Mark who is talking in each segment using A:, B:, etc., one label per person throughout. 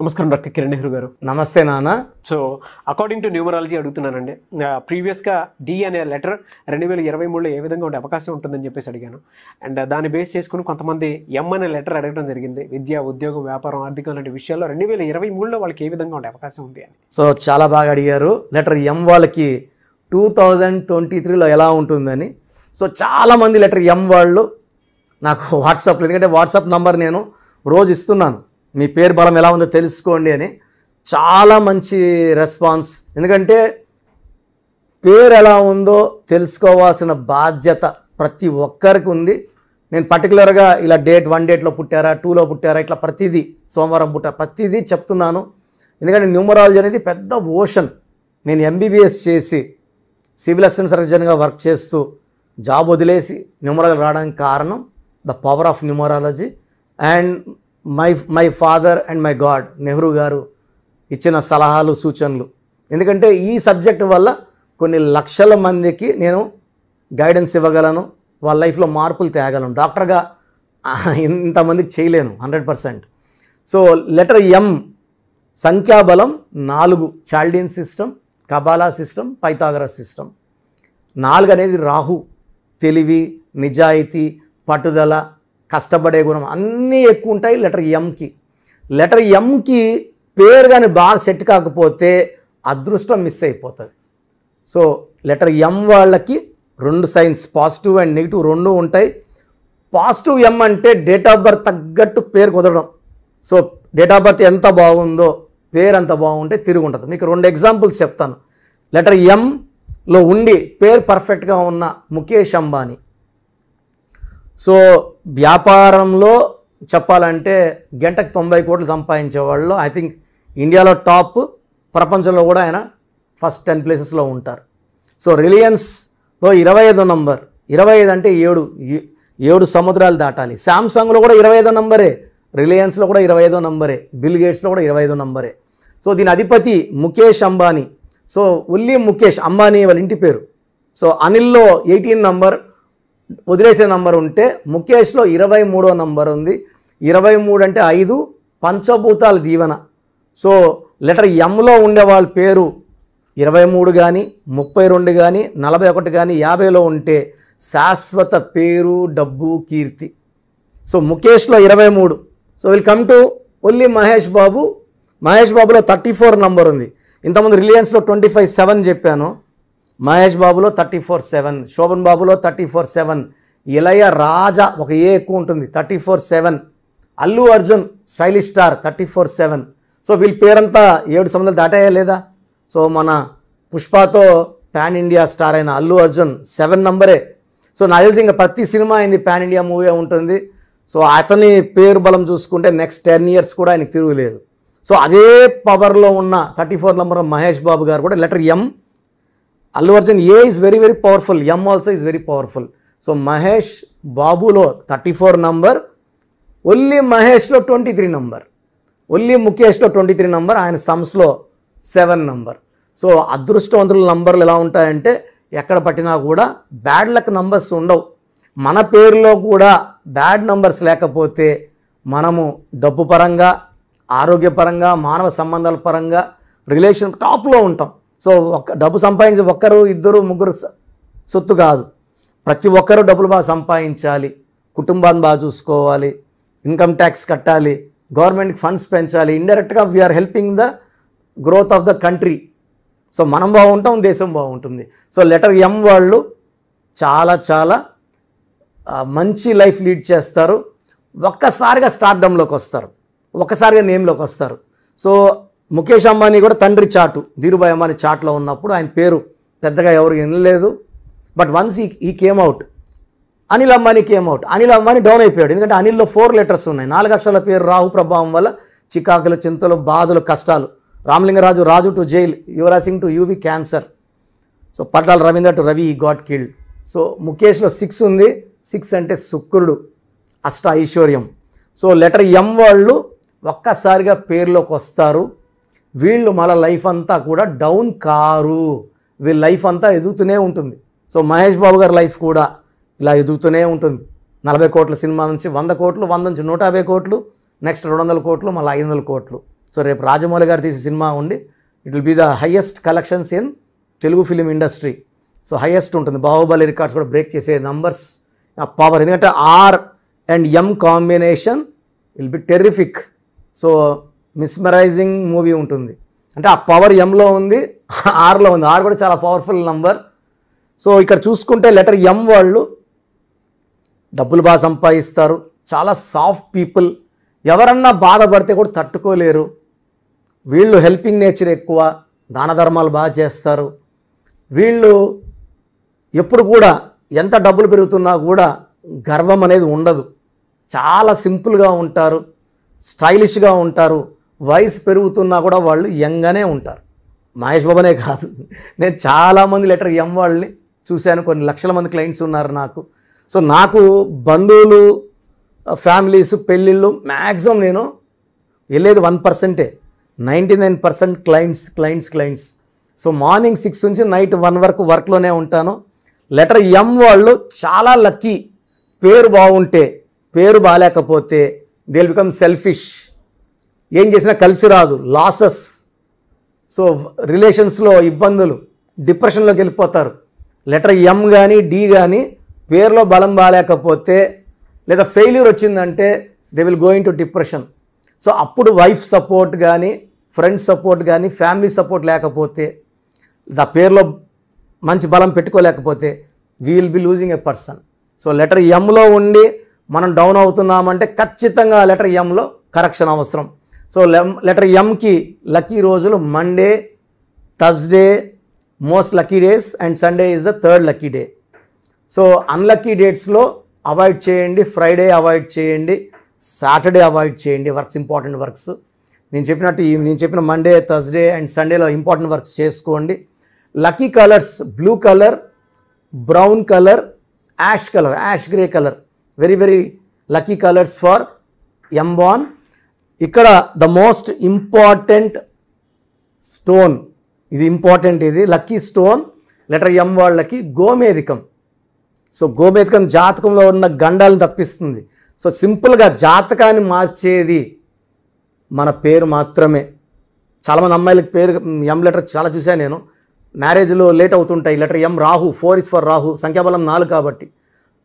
A: నమస్కారం డాక్టర్ కిరణ్ నెహ్రూ గారు నమస్తే నాన్న సో అకార్డింగ్ టు న్యూమరాలజీ అడుగుతున్నానండి ప్రీవియస్గా డి అనే లెటర్ రెండు వేల ఇరవై మూడులో ఏ విధంగా ఉండే అవకాశం ఉంటుందని చెప్పేసి అడిగాను అండ్ దాన్ని బేస్ చేసుకుని కొంతమంది ఎం అనే లెటర్ అడగడం జరిగింది విద్య ఉద్యోగం వ్యాపారం ఆర్థికం లాంటి విషయాల్లో రెండు వేల ఇరవై మూడులో వాళ్ళకి ఏ విధంగా ఉండే అవకాశం ఉంది అని
B: సో చాలా బాగా అడిగారు లెటర్ ఎం వాళ్ళకి టూ థౌజండ్ ట్వంటీ త్రీలో ఎలా ఉంటుందని సో చాలామంది లెటర్ ఎం వాళ్ళు నాకు వాట్సాప్లో ఎందుకంటే వాట్సాప్ నంబర్ నేను రోజు ఇస్తున్నాను మీ పేరు బలం ఎలా ఉందో తెలుసుకోండి అని చాలా మంచి రెస్పాన్స్ ఎందుకంటే పేరు ఎలా ఉందో తెలుసుకోవాల్సిన బాధ్యత ప్రతి ఒక్కరికి ఉంది నేను పర్టికులర్గా ఇలా డేట్ వన్ డేట్లో పుట్టారా టూలో పుట్టారా ఇట్లా ప్రతిదీ సోమవారం పుట్టారా ప్రతిదీ చెప్తున్నాను ఎందుకంటే న్యూమరాలజీ అనేది పెద్ద ఓషన్ నేను ఎంబీబీఎస్ చేసి సివిల్ అసిస్టెంట్ సర్జన్గా వర్క్ చేస్తూ జాబ్ వదిలేసి న్యూమరాలజీ రావడానికి కారణం the power of numerology and my my father and my god Nehru గారు ఇచ్చిన సలహాలు సూచనలు ఎందుకంటే ఈ సబ్జెక్ట్ వల్ల కొన్ని లక్షల మందికి నేను గైడెన్స్ ఇవ్వగలను వాళ్ళ లైఫ్లో మార్పులు తేగలను డాక్టర్గా ఇంతమందికి చేయలేను hundred percent so letter M సంఖ్యాబలం నాలుగు Chaldean system Kabbalah system Pythagoras system నాలుగు అనేది రాహు తెలివి నిజాయితీ పట్టుదల కష్టపడే గుణం అన్నీ ఎక్కువ ఉంటాయి లెటర్ ఎంకి లెటర్ ఎంకి పేరు కానీ బాగా సెట్ కాకపోతే అదృష్టం మిస్ అయిపోతుంది సో లెటర్ ఎం వాళ్ళకి రెండు సైన్స్ పాజిటివ్ అండ్ నెగిటివ్ రెండు ఉంటాయి పాజిటివ్ ఎం అంటే డేట్ ఆఫ్ బర్త్ తగ్గట్టు పేరు కుదరడం సో డేట్ ఆఫ్ బర్త్ ఎంత బాగుందో పేరు ఎంత బాగుంటే తిరిగి ఉంటుంది మీకు రెండు ఎగ్జాంపుల్స్ చెప్తాను లెటర్ ఎంలో ఉండి పేరు పర్ఫెక్ట్గా ఉన్న ముఖేష్ అంబానీ సో వ్యాపారంలో చెప్పాలంటే గంటకు తొంభై కోట్లు సంపాదించే వాళ్ళు ఐ థింక్ ఇండియాలో టాప్ ప్రపంచంలో కూడా ఆయన ఫస్ట్ టెన్ ప్లేసెస్లో ఉంటారు సో రిలయన్స్లో ఇరవై ఐదో నంబర్ ఇరవై ఐదు అంటే ఏడు ఏడు సముద్రాలు దాటాలి సామ్సంగ్లో కూడా ఇరవై ఐదో నంబరే రిలయన్స్లో కూడా ఇరవై ఐదో నంబరే బిల్ గేట్స్లో కూడా ఇరవై ఐదో నంబరే సో దీని అధిపతి ముఖేష్ అంబానీ సో ఉల్లి ముఖేష్ అంబానీ వాళ్ళ ఇంటి పేరు సో అనిల్లో ఎయిటీన్ నంబర్ వదిలేసే నంబర్ ఉంటే ముఖేష్లో ఇరవై మూడో నంబర్ ఉంది ఇరవై మూడు అంటే ఐదు పంచభూతాల దీవెన సో లెటర్ ఎంలో ఉండే వాళ్ళ పేరు ఇరవై మూడు కానీ ముప్పై రెండు కానీ నలభై ఒకటి కానీ యాభైలో ఉంటే శాశ్వత పేరు డబ్బు కీర్తి సో ముఖేష్లో ఇరవై మూడు so will come to only Mahesh Babu Mahesh బాబులో థర్టీ ఫోర్ నంబర్ ఉంది ఇంతకుముందు రిలయన్స్లో ట్వంటీ ఫైవ్ సెవెన్ చెప్పాను మహేష్ బాబులో థర్టీ ఫోర్ సెవెన్ శోభన్ బాబులో thirty four seven Ilaiyaraaja ఒక ఏ ఎక్కువ ఉంటుంది thirty four seven Allu Arjun stylish star thirty four seven so వీళ్ళ పేరంతా ఏడు సంవత్సరాలు దాటాయా లేదా సో మన పుష్పతో పాన్ ఇండియా స్టార్ అయిన అల్లు అర్జున్ సెవెన్ నంబరే సో నాకు తెలిసి ఇంకా ప్రతి సినిమా అయింది పాన్ ఇండియా మూవీ ఉంటుంది సో అతని పేరు బలం చూసుకుంటే నెక్స్ట్ టెన్ ఇయర్స్ కూడా ఆయనకు తిరుగులేదు సో అదే పవర్లో ఉన్న thirty four number Mahesh Babu గారు కూడా letter M Allu Arjun A is very very powerful M also is very powerful so Mahesh బాబులో థర్టీ ఫోర్ నంబర్ ఓన్లీ మహేష్లో ట్వంటీ త్రీ నంబర్ ఓన్లీ ముఖేష్లో ట్వంటీ త్రీ నంబర్ ఆయన సమ్స్లో సెవెన్ నంబర్ సో అదృష్టవంతుల నంబర్లు ఎలా ఉంటాయంటే ఎక్కడ పట్టినా కూడా బ్యాడ్ లక్ నంబర్స్ ఉండవు మన పేరులో కూడా బ్యాడ్ నంబర్స్ లేకపోతే మనము డబ్బు పరంగా ఆరోగ్యపరంగా మానవ సంబంధాల పరంగా రిలేషన్ టాప్లో ఉంటాం సో ఒక్క డబ్బు సంపాదించే ఒక్కరు ఇద్దరు ముగ్గురు సొత్తు కాదు ప్రతి ఒక్కరూ డబ్బులు బాగా సంపాదించాలి కుటుంబాన్ని బాగా చూసుకోవాలి ఇన్కమ్ ట్యాక్స్ కట్టాలి గవర్నమెంట్కి ఫండ్స్ పెంచాలి ఇండైరెక్ట్గా we're helping the growth of the country so మనం బాగుంటాం దేశం బాగుంటుంది సో లెటర్ ఎం వాళ్ళు చాలా చాలా మంచి లైఫ్ లీడ్ చేస్తారు ఒక్కసారిగా స్టార్డంలోకి వస్తారు ఒక్కసారిగా నేమ్లోకి వస్తారు సో ముఖేష్ అంబానీ కూడా తండ్రి చాటు ధీరుభాయ్ అంబానీ చాట్లో ఉన్నప్పుడు ఆయన పేరు పెద్దగా ఎవరు వినలేదు బట్ వన్స్ ఈ ఈ came out out Anil Ambani came out Anil Ambani down అయిపోయాడు ఎందుకంటే అనిల్లో ఫోర్ లెటర్స్ ఉన్నాయి నాలుగు అక్షరాల పేరు రాహు ప్రభావం వల్ల చికాకులు చింతలు బాధలు కష్టాలు Ramalingaraju Raju to jail Yuvraj Singh to Yuvi cancer so Pattala Ravindra to Ravi got killed so ముఖేష్లో సిక్స్ ఉంది సిక్స్ అంటే శుక్రుడు అష్ట ఐశ్వర్యం సో లెటర్ ఎం వాళ్ళు ఒక్కసారిగా పేర్లోకి వస్తారు వీళ్ళు మన లైఫ్ అంతా కూడా డౌన్ కారు వీళ్ళ లైఫ్ అంతా ఎదుగుతూనే ఉంటుంది సో మహేష్ బాబు గారి లైఫ్ కూడా ఇలా ఎదుగుతూనే ఉంటుంది నలభై కోట్ల సినిమా నుంచి వంద కోట్లు వంద నుంచి నూట యాభై కోట్లు నెక్స్ట్ రెండు వందల కోట్లు మళ్ళీ ఐదు వందల కోట్లు సో రేపు రాజమౌళి గారు తీసే సినిమా ఉండి it will be the highest collections in Telugu film industry so highest ఉంటుంది బాహుబలి రికార్డ్స్ కూడా బ్రేక్ చేసే నంబర్స్ పవర్ ఎందుకంటే R and M combination will be terrific so mesmerizing movie ఉంటుంది అంటే ఆ పవర్ ఎంలో ఉంది ఆర్లో ఉంది ఆర్ కూడా చాలా పవర్ఫుల్ నంబర్ సో ఇక్కడ చూసుకుంటే లెటర్ ఎం వాళ్ళు డబ్బులు బాగా సంపాదిస్తారు చాలా సాఫ్ట్ పీపుల్ ఎవరన్నా బాధపడితే కూడా తట్టుకోలేరు వీళ్ళు హెల్పింగ్ నేచర్ ఎక్కువ దాన ధర్మాలు బాగా చేస్తారు వీళ్ళు ఎప్పుడు కూడా ఎంత డబ్బులు పెరుగుతున్నా కూడా గర్వం అనేది ఉండదు చాలా సింపుల్గా ఉంటారు స్టైలిష్గా ఉంటారు వయసు పెరుగుతున్నా కూడా వాళ్ళు యంగ్గానే ఉంటారు మహేష్ బాబునే కాదు నేను చాలామంది లెటర్ ఎం వాళ్ళని చూశాను కొన్ని లక్షల మంది క్లయింట్స్ ఉన్నారు నాకు సో నాకు బంధువులు ఫ్యామిలీస్ పెళ్ళిళ్ళు మ్యాక్సిమం నేను వెళ్ళేది వన్ పర్సెంటే ninety nine percent clients clients clients so morning six నుంచి నైట్ వన్ వరకు వర్క్లోనే ఉంటాను లెటర్ ఎం వాళ్ళు చాలా లక్కీ పేరు బాగుంటే పేరు బాగాలేకపోతే దే బికమ్ సెల్ఫిష్ ఏం చేసినా కలిసి రాదు లాసెస్ సో రిలేషన్స్లో ఇబ్బందులు డిప్రెషన్లోకి వెళ్ళిపోతారు లెటర్ ఎం కానీ డి కానీ పేరులో బలం బాగాలేకపోతే లేదా ఫెయిల్యూర్ వచ్చిందంటే they will going to depression so అప్పుడు వైఫ్ సపోర్ట్ కానీ ఫ్రెండ్స్ సపోర్ట్ కానీ ఫ్యామిలీ సపోర్ట్ లేకపోతే దా పేరులో మంచి బలం పెట్టుకోలేకపోతే we will be losing a person so letter ఎంలో ఉండి మనం డౌన్ అవుతున్నామంటే ఖచ్చితంగా లెటర్ ఎంలో కరెక్షన్ అవసరం సో లెటర్ ఎంకి లక్కీ రోజులు Monday Thursday most lucky days and Sunday is the third lucky day so unlucky డేట్స్లో అవాయిడ్ చేయండి ఫ్రైడే అవాయిడ్ చేయండి సాటర్డే అవాయిడ్ చేయండి వర్క్స్ ఇంపార్టెంట్ వర్క్స్ నేను చెప్పినట్టు నేను చెప్పిన మండే థర్స్డే అండ్ సండేలో ఇంపార్టెంట్ వర్క్స్ చేసుకోండి lucky colours blue colour brown colour ash colour ash grey colour very very lucky colours for ఎంబాన్ ఇక్కడ ద మోస్ట్ ఇంపార్టెంట్ స్టోన్ ఇది ఇంపార్టెంట్ ఇది లక్కీ స్టోన్ లెటర్ ఎం వాళ్ళకి గోమేధికం సో గోమేధికం జాతకంలో ఉన్న గండాలను తప్పిస్తుంది సో సింపుల్గా జాతకాన్ని మార్చేది మన పేరు మాత్రమే చాలామంది అమ్మాయిలకి పేరు ఎం లెటర్ చాలా చూశాను నేను మ్యారేజ్లో లేట్ అవుతుంటాయి letter M Rahu four is for Rahu సంఖ్యాబలం నాలుగు కాబట్టి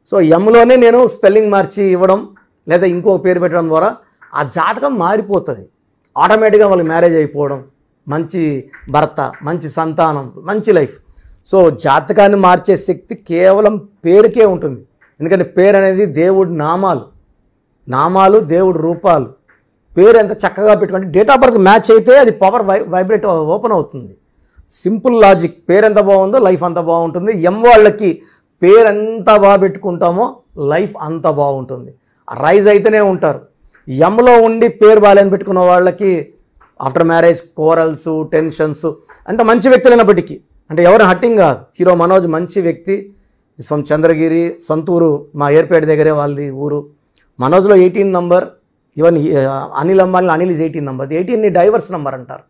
B: సో ఎంలోనే నేను స్పెల్లింగ్ మార్చి ఇవ్వడం లేదా ఇంకో పేరు పెట్టడం ద్వారా ఆ జాతకం మారిపోతుంది ఆటోమేటిక్గా వాళ్ళకి మ్యారేజ్ అయిపోవడం మంచి భర్త మంచి సంతానం మంచి లైఫ్ సో జాతకాన్ని మార్చే శక్తి కేవలం పేరుకే ఉంటుంది ఎందుకంటే పేరు అనేది దేవుడి నామాలు నామాలు దేవుడు రూపాలు పేరు ఎంత చక్కగా పెట్టుకుంటే డేట్ ఆఫ్ బర్త్ మ్యాచ్ అయితే అది పవర్ వై వైబ్రేట్ ఓపెన్ అవుతుంది సింపుల్ లాజిక్ పేరు ఎంత బాగుందో లైఫ్ అంత బాగుంటుంది ఎం వాళ్ళకి పేరు ఎంత బాగా పెట్టుకుంటామో లైఫ్ అంత బాగుంటుంది రైజ్ అయితేనే ఉంటారు యమ్లో ఉండి పేరు బాలేని పెట్టుకున్న వాళ్ళకి ఆఫ్టర్ మ్యారేజ్ కోరల్స్ టెన్షన్స్ అంత మంచి వ్యక్తులైనప్పటికీ అంటే ఎవరిని హట్టింగ్ కాదు హీరో మనోజ్ మంచి వ్యక్తి ఫ్రమ్ చంద్రగిరి సొంతూరు మా ఏర్పేట దగ్గరే వాళ్ళది ఊరు మనోజ్లో eighteen number even Anil Ambani Anil is eighteen number ఎయిటీన్ని డైవర్స్ నంబర్ అంటారు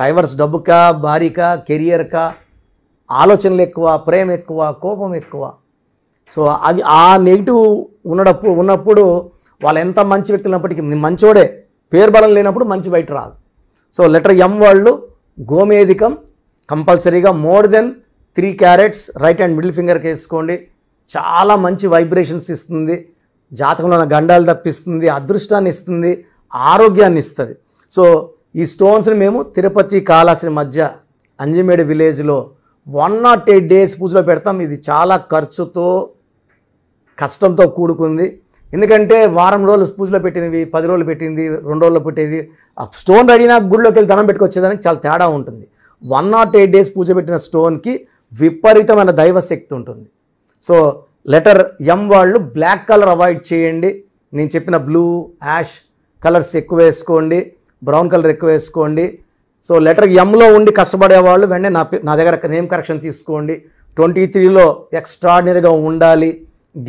B: డైవర్స్ డబ్బుకా భారీకా కెరియర్కా ఆలోచనలు ఎక్కువ ప్రేమ ఎక్కువ కోపం ఎక్కువ సో అది ఆ నెగిటివ్ ఉన్నప్పుడు ఉన్నప్పుడు వాళ్ళు ఎంత మంచి వ్యక్తులు అయినప్పటికీ మంచోడే పేరు బలం లేనప్పుడు మంచి బయట రాదు సో లెటర్ ఎం వాళ్ళు గోమేధికం కంపల్సరీగా more than three carats right and middle ఫింగర్కి వేసుకోండి చాలా మంచి వైబ్రేషన్స్ ఇస్తుంది జాతకంలో గండాలు తప్పిస్తుంది అదృష్టాన్ని ఇస్తుంది ఆరోగ్యాన్ని ఇస్తుంది సో ఈ స్టోన్స్ని మేము తిరుపతి కాళాశ్రీ మధ్య అంజమేడి విలేజ్లో వన్ నాట్ ఎయిట్ డేస్ పూజలో పెడతాం ఇది చాలా ఖర్చుతో కష్టంతో కూడుకుంది ఎందుకంటే వారం రోజులు పూజలో పెట్టినవి పది రోజులు పెట్టింది రెండు రోజులు పెట్టేది ఆ స్టోన్ అడిగినా గుడిలోకి వెళ్ళి ధనం పెట్టుకొచ్చేదానికి చాలా తేడా ఉంటుంది వన్ నాట్ ఎయిట్ డేస్ పూజ పెట్టిన స్టోన్కి విపరీతమైన దైవశక్తి ఉంటుంది సో లెటర్ ఎం వాళ్ళు బ్లాక్ కలర్ అవాయిడ్ చేయండి నేను చెప్పిన బ్లూ యాష్ కలర్స్ ఎక్కువ వేసుకోండి బ్రౌన్ కలర్ ఎక్కువ వేసుకోండి సో లెటర్ ఎంలో ఉండి కష్టపడే వాళ్ళు వెంటనే నా నా దగ్గర నేమ్ కరెక్షన్ తీసుకోండి ట్వంటీ త్రీలో ఎక్స్ట్రాడినరీగా ఉండాలి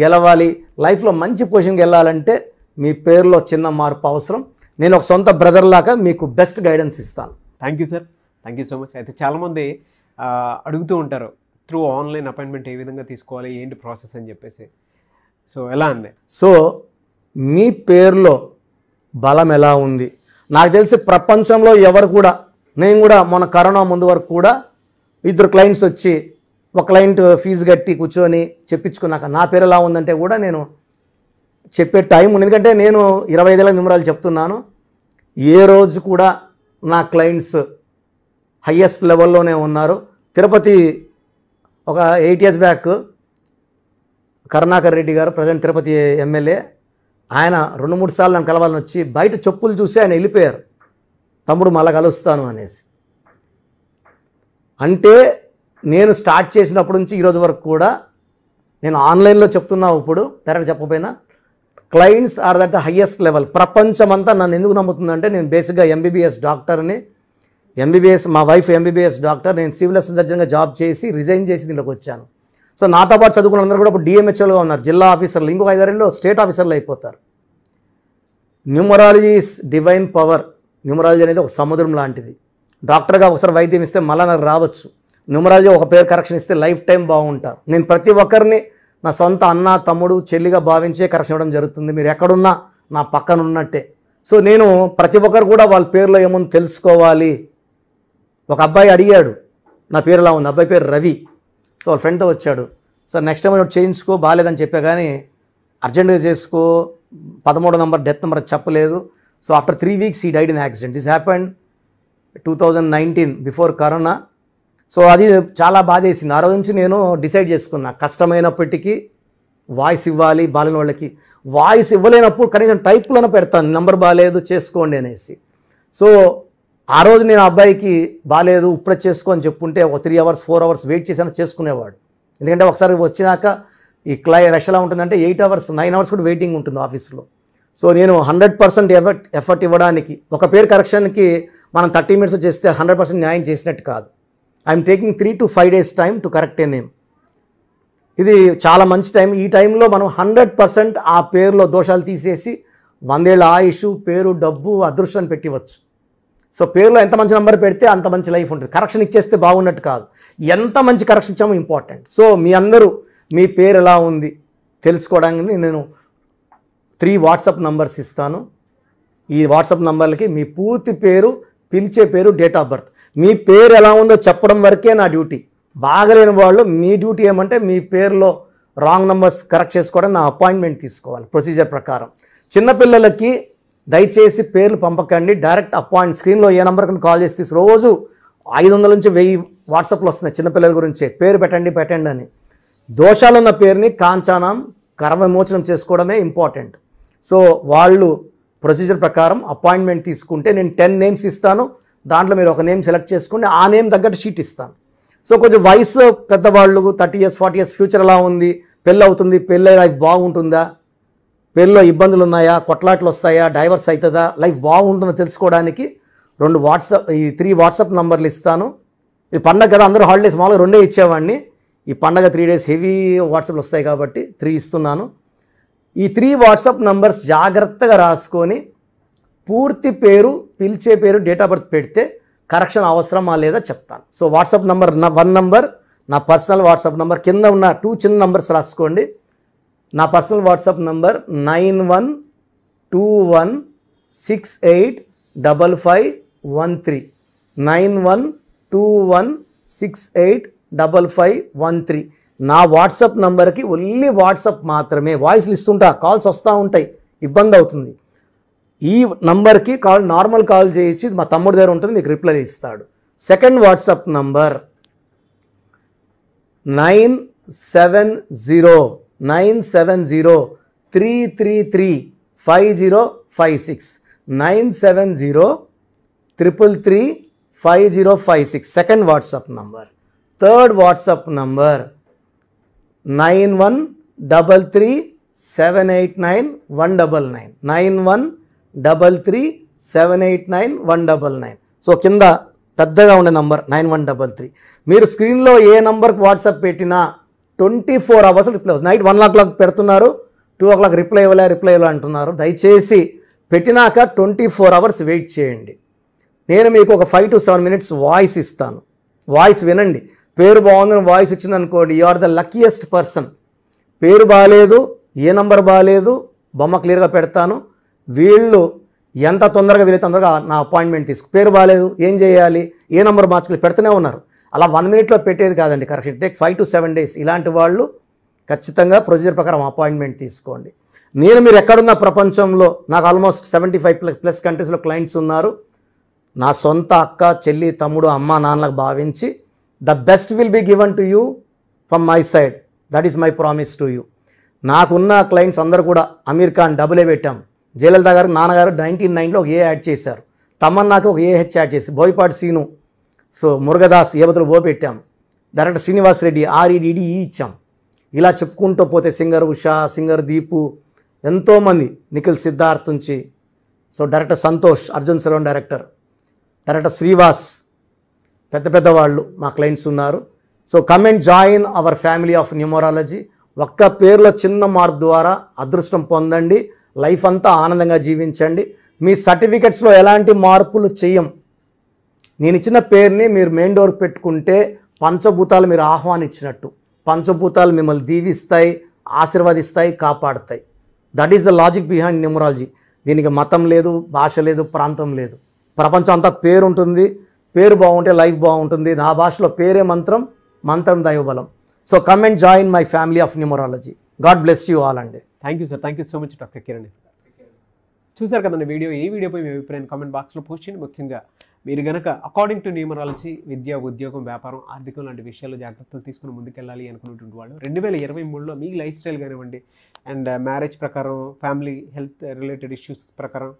B: గెలవాలి లైఫ్లో మంచి పొజిషన్కి వెళ్ళాలంటే మీ పేరులో చిన్న మార్పు అవసరం నేను ఒక సొంత బ్రదర్ లాగా మీకు బెస్ట్
A: గైడెన్స్ ఇస్తాను thank you sir thank you so much అయితే చాలామంది అడుగుతూ ఉంటారు త్రూ ఆన్లైన్ అపాయింట్మెంట్ ఏ విధంగా తీసుకోవాలి ఏంటి ప్రాసెస్ అని చెప్పేసి సో ఎలా అండి
B: సో మీ పేరులో బలం ఎలా ఉంది నాకు తెలిసి ప్రపంచంలో ఎవరు కూడా నేను కూడా మన కరోనా ముందు వరకు కూడా ఇద్దరు క్లయింట్స్ వచ్చి ఒక క్లయింట్ ఫీజు కట్టి కూర్చొని చెప్పించుకున్నాక నా పేరు ఎలా ఉందంటే కూడా నేను చెప్పే టైం ఉంది ఎందుకంటే నేను ఇరవై ఐదేళ్ళ నిమిరాలు చెప్తున్నాను ఏ రోజు కూడా నా క్లయింట్స్ హయ్యెస్ట్ లెవెల్లోనే ఉన్నారు తిరుపతి ఒక eight years back Karunakar Reddy గారు ప్రజెంట్ తిరుపతి ఎమ్మెల్యే ఆయన రెండు మూడు సార్లు నన్ను కలవాలని వచ్చి బయట చెప్పులు చూసి ఆయన వెళ్ళిపోయారు తమ్ముడు మళ్ళా కలుస్తాను అనేసి అంటే నేను స్టార్ట్ చేసినప్పటి నుంచి ఈరోజు వరకు కూడా నేను ఆన్లైన్లో చెప్తున్నా ఇప్పుడు డైరెక్ట్ చెప్పకపోయినా clients are that the highest level ప్రపంచమంతా నన్ను ఎందుకు నమ్ముతుందంటే నేను బేసిక్గా ఎంబీబీఎస్ డాక్టర్ని ఎంబీబీఎస్ మా వైఫ్ ఎంబీబీఎస్ డాక్టర్ నేను సివిల్ సర్జన్గా జాబ్ చేసి రిజైన్ చేసి దీనికి వచ్చాను సో నాతో పాటు చదువుకున్న అందరూ కూడా ఇప్పుడు డిఎంహెచ్ఓలుగా ఉన్నారు జిల్లా ఆఫీసర్లు ఇంకొక ఐదారిలో స్టేట్ ఆఫీసర్లు అయిపోతారు numerology is divine power numerology అనేది ఒక సముద్రం లాంటిది డాక్టర్గా ఒకసారి వైద్యం ఇస్తే మళ్ళీ నాకు రావచ్చు న్యూమరాలజీ ఒక పేరు కరెక్షన్ ఇస్తే లైఫ్ టైం బాగుంటారు నేను ప్రతి ఒక్కరిని నా సొంత అన్న తమ్ముడు చెల్లిగా భావించే కరెక్షన్ ఇవ్వడం జరుగుతుంది మీరు ఎక్కడున్నా నా పక్కన ఉన్నట్టే సో నేను ప్రతి ఒక్కరు కూడా వాళ్ళ పేర్లో ఏముంది తెలుసుకోవాలి ఒక అబ్బాయి అడిగాడు నా పేరు ఎలా ఉంది అబ్బాయి పేరు రవి సో వాళ్ళ ఫ్రెండ్తో వచ్చాడు సో నెక్స్ట్ టైం చేయించుకో బాగాలేదని చెప్పా కానీ అర్జెంటుగా చేసుకో పదమూడో నెంబర్ డెత్ నెంబర్ చెప్పలేదు so after three weeks he died in accident this happened two thousand nineteen before corona so అది చాలా బాధేసింది ఆ రోజు నుంచి నేను డిసైడ్ చేసుకున్నా కష్టమైనప్పటికీ వాయిస్ ఇవ్వాలి బాలిన వాళ్ళకి వాయిస్ ఇవ్వలేనప్పుడు కనీసం టైప్లోనే పెడతాను నెంబర్ బాగాలేదు చేసుకోండి అనేసి సో ఆ రోజు నేను అబ్బాయికి బాగాలేదు ఇప్పుడే చేసుకో అని చెప్పుంటే ఒక three hours four hours wait చేసాను చేసుకునేవాడు ఎందుకంటే ఒకసారి వచ్చినాక ఈ క్లై రష్ ఎలా ఉంటుందంటే ఎయిట్ అవర్స్ నైన్ అవర్స్ కూడా వెయిటింగ్ ఉంటుంది ఆఫీస్లో సో నేను హండ్రెడ్ పర్సెంట్ ఎఫర్ట్ ఎఫర్ట్ ఇవ్వడానికి ఒక పేరు కరెక్షన్కి మనం థర్టీ మినిట్స్ చేస్తే హండ్రెడ్ పర్సెంట్ న్యాయం చేసినట్టు కాదు I'm taking three to five days time to correct a name ఇది చాలా మంచి టైం ఈ టైంలో మనం హండ్రెడ్ పర్సెంట్ ఆ పేరులో దోషాలు తీసేసి వందేళ్ళ ఆయుష్ పేరు డబ్బు అదృష్టం పెట్టివచ్చు సో పేరులో ఎంత మంచి నెంబర్ పెడితే అంత మంచి లైఫ్ ఉంటుంది కరెక్షన్ ఇచ్చేస్తే బాగున్నట్టు కాదు ఎంత మంచి కరెక్షన్ ఇచ్చామో ఇంపార్టెంట్ సో మీ అందరూ మీ పేరు ఎలా ఉంది తెలుసుకోవడానికి నేను త్రీ వాట్సాప్ నంబర్స్ ఇస్తాను ఈ వాట్సాప్ నంబర్లకి మీ పూర్తి పేరు పిలిచే పేరు డేట్ ఆఫ్ బర్త్ మీ పేరు ఎలా ఉందో చెప్పడం వరకే నా డ్యూటీ బాగలేని వాళ్ళు మీ డ్యూటీ ఏమంటే మీ పేరులో రాంగ్ నెంబర్స్ కరెక్ట్ చేసుకోవడం నా అపాయింట్మెంట్ తీసుకోవాలి ప్రొసీజర్ ప్రకారం చిన్నపిల్లలకి దయచేసి పేర్లు పంపకండి డైరెక్ట్ అపాయింట్ స్క్రీన్లో ఏ నెంబర్కి కాల్ చేసి తీసి రోజు ఐదు వందల నుంచి వెయ్యి వాట్సాప్లో వస్తున్నాయి చిన్నపిల్లల గురించి పేరు పెట్టండి పెట్టండి అని దోషాలున్న పేరుని కాంచానం కర్మ విమోచనం చేసుకోవడమే ఇంపార్టెంట్ సో వాళ్ళు ప్రొసీజర్ ప్రకారం అపాయింట్మెంట్ తీసుకుంటే నేను టెన్ నేమ్స్ ఇస్తాను దాంట్లో మీరు ఒక నేమ్ సెలెక్ట్ చేసుకుని ఆ నేమ్ తగ్గట్టు షీట్ ఇస్తాను సో కొంచెం వయసు పెద్దవాళ్ళు thirty years forty years future ఎలా ఉంది పెళ్ళి అవుతుంది పెళ్ళి లైఫ్ బాగుంటుందా పెళ్ళిలో ఇబ్బందులు ఉన్నాయా కొట్లాట్లు వస్తాయా డైవర్స్ అవుతుందా లైఫ్ బాగుంటుందో తెలుసుకోవడానికి రెండు వాట్సాప్ ఈ త్రీ వాట్సాప్ నంబర్లు ఇస్తాను ఇది పండగ కదా అందరూ హాలిడేస్ మామూలుగా రెండే ఇచ్చేవాడిని ఈ పండగ త్రీ డేస్ హెవీ వాట్సాప్లు వస్తాయి కాబట్టి త్రీ ఇస్తున్నాను ఈ త్రీ వాట్సాప్ నంబర్స్ జాగ్రత్తగా రాసుకొని పూర్తి పేరు పిలిచే పేరు డేట్ ఆఫ్ బర్త్ పెడితే కరెక్షన్ అవసరమా లేదా చెప్తాను సో వాట్సాప్ నంబర్ నా వన్ నంబర్ నా పర్సనల్ వాట్సాప్ నంబర్ కింద ఉన్న టూ చిన్న నంబర్స్ రాసుకోండి నా personal WhatsApp number nine one two one six eight double five one three nine one two one six eight double five one three నా వాట్సాప్ నంబర్కి ఓన్లీ వాట్సాప్ మాత్రమే వాయిస్లు ఇస్తుంటా కాల్స్ వస్తూ ఉంటాయి ఇబ్బంది అవుతుంది ఈ నంబర్కి కాల్ నార్మల్ కాల్ చేయించి మా తమ్ముడి దగ్గర ఉంటుంది మీకు రిప్లై ఇస్తాడు second WhatsApp number nine seven zero nine seven zero three three three five zero five six nine seven zero triple three five zero five six second WhatsApp number third WhatsApp number nine one double three seven eight nine one double nine nine one double three seven eight nine one double nine so కింద పెద్దగా ఉండే number nine one double three మీరు స్క్రీన్లో ఏ నంబర్కి WhatsApp పెట్టినా twenty four hours reply అవుతుంది night one o'clock పెడుతున్నారు టూ ఓ క్లాక్ రిప్లై ఇవ్వలే రిప్లై ఇవ్వలే అంటున్నారు దయచేసి పెట్టినాక ట్వంటీ ఫోర్ అవర్స్ వెయిట్ చేయండి నేను మీకు ఒక five to seven minutes voice ఇస్తాను వాయిస్ వినండి పేరు బాగుందని వాయిస్ వచ్చింది అనుకోండి you are the luckiest person పేరు బాగాలేదు ఏ నంబర్ బాగాలేదు బొమ్మ క్లియర్గా పెడతాను వీళ్ళు ఎంత తొందరగా వీళ్ళు తొందరగా నా అపాయింట్మెంట్ తీసుకు పేరు బాగాలేదు ఏం చేయాలి ఏ నంబర్ మార్చుకుని పెడుతూనే ఉన్నారు అలా వన్ మినిట్లో పెట్టేది కాదండి correct take five to seven days ఇలాంటి వాళ్ళు ఖచ్చితంగా ప్రొసీజర్ ప్రకారం అపాయింట్మెంట్ తీసుకోండి నేను మీరు ఎక్కడున్న ప్రపంచంలో నాకు almost seventy five plus plus కంట్రీస్లో క్లయింట్స్ ఉన్నారు నా సొంత అక్క చెల్లి తమ్ముడు అమ్మ నాన్నకు భావించి the best will be given to you from my side that is my promise to you నాకున్న క్లయింట్స్ అందరూ కూడా అమీర్ ఖాన్ డబులే పెట్టాం జయలలిత గారు నాన్నగారు నైన్టీన్ నైన్లో ఒక ఏ యాడ్ చేశారు తమ్మన్నాకు ఒక ఏహెచ్ యాడ్ చేసి బోయపాటి సీను సో మురుగదాస్ ఏవతలు ఓ పెట్టాం director Srinivas Reddy R E D E e e ఇచ్చాం ఇలా చెప్పుకుంటూ పోతే సింగర్ ఉషా సింగర్ దీపు ఎంతోమంది నిఖిల్ సిద్ధార్థ్ నుంచి so director Santosh Arjun Selvan director director Srivas పెద్ద పెద్ద వాళ్ళు మా క్లయింట్స్ ఉన్నారు so come and join our family of numerology ఒక్క పేర్లో చిన్న మార్పు ద్వారా అదృష్టం పొందండి లైఫ్ అంతా ఆనందంగా జీవించండి మీ సర్టిఫికెట్స్లో ఎలాంటి మార్పులు చేయం నేను ఇచ్చిన పేరుని మీరు మెయిన్ డోర్ పెట్టుకుంటే పంచభూతాలు మీరు ఆహ్వానించినట్టు పంచభూతాలు మిమ్మల్ని దీవిస్తాయి ఆశీర్వదిస్తాయి కాపాడుతాయి that is the logic behind numerology దీనికి మతం లేదు భాష లేదు ప్రాంతం లేదు ప్రపంచం అంతా పేరు ఉంటుంది పేరు బాగుంటే లైఫ్ బాగుంటుంది నా భాషలో పేరే మంత్రం మంత్రం దైవబలం so
A: come and join my family of numerology God bless you all అండి thank you sir thank you so much doctor Kiran చూసారు కదండి వీడియో ఈ వీడియోపై మీ అభిప్రాయం కామెంట్ బాక్స్లో పోస్ట్ చేయండి ముఖ్యంగా మీరు గనక అకార్డింగ్ టు న్యూమరాలజీ విద్య ఉద్యోగం వ్యాపారం ఆర్థికం లాంటి విషయాల్లో జాగ్రత్తలు తీసుకుని ముందుకెళ్ళాలి అనుకున్నటువంటి వాళ్ళు రెండు వేల ఇరవై మూడులో మీ life style and marriage uh, ప్రకారం ఫ్యామిలీ హెల్త్ రిలేటెడ్ ఇష్యూస్ ప్రకారం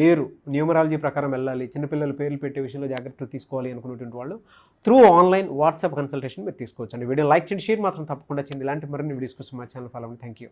A: మీరు న్యూమరాలజీ ప్రకారం వెళ్ళాలి చిన్నపిల్లలు పేర్లు పెట్టే విషయంలో జాగ్రత్తలు తీసుకోవాలి అనుకున్నటువంటి వాళ్ళు త్రూ ఆన్లైన్ వాట్సాప్ కన్సల్టేషన్ మీరు తీసుకోవచ్చు అండి వీడియో లైక్ చేయండి షేర్ మాత్రం తప్పకుండా చేయండి ఇలాంటి మరిన్ని వీడియోస్ కోసం మా ఛానల్ ఫాలో థ్యాంక్ యూ